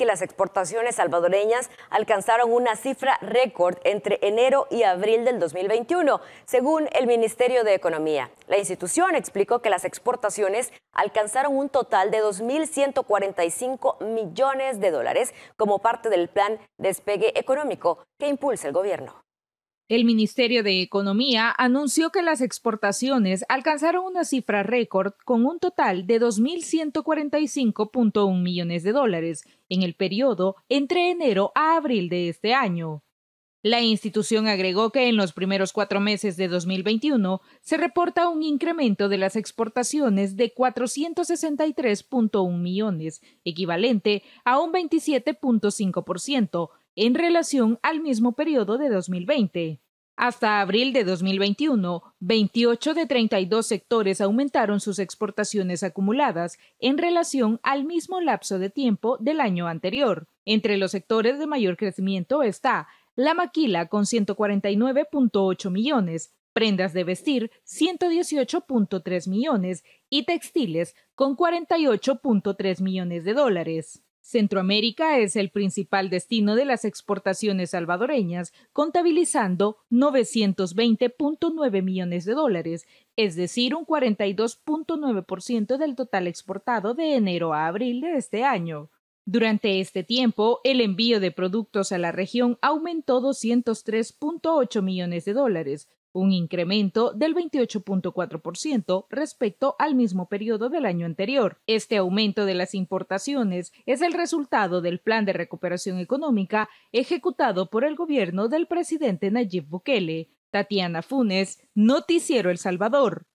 que las exportaciones salvadoreñas alcanzaron una cifra récord entre enero y abril del 2021, según el Ministerio de Economía. La institución explicó que las exportaciones alcanzaron un total de 2.145 millones de dólares como parte del plan Despegue Económico que impulsa el gobierno. El Ministerio de Economía anunció que las exportaciones alcanzaron una cifra récord con un total de 2.145.1 millones de dólares en el periodo entre enero a abril de este año. La institución agregó que en los primeros cuatro meses de 2021 se reporta un incremento de las exportaciones de 463.1 millones, equivalente a un 27.5%, en relación al mismo periodo de 2020. Hasta abril de 2021, 28 de 32 sectores aumentaron sus exportaciones acumuladas en relación al mismo lapso de tiempo del año anterior. Entre los sectores de mayor crecimiento está la maquila con 149.8 millones, prendas de vestir 118.3 millones y textiles con 48.3 millones de dólares. Centroamérica es el principal destino de las exportaciones salvadoreñas, contabilizando 920.9 millones de dólares, es decir, un 42.9% del total exportado de enero a abril de este año. Durante este tiempo, el envío de productos a la región aumentó 203.8 millones de dólares, un incremento del 28.4% respecto al mismo periodo del año anterior. Este aumento de las importaciones es el resultado del plan de recuperación económica ejecutado por el gobierno del presidente Nayib Bukele. Tatiana Funes, Noticiero El Salvador.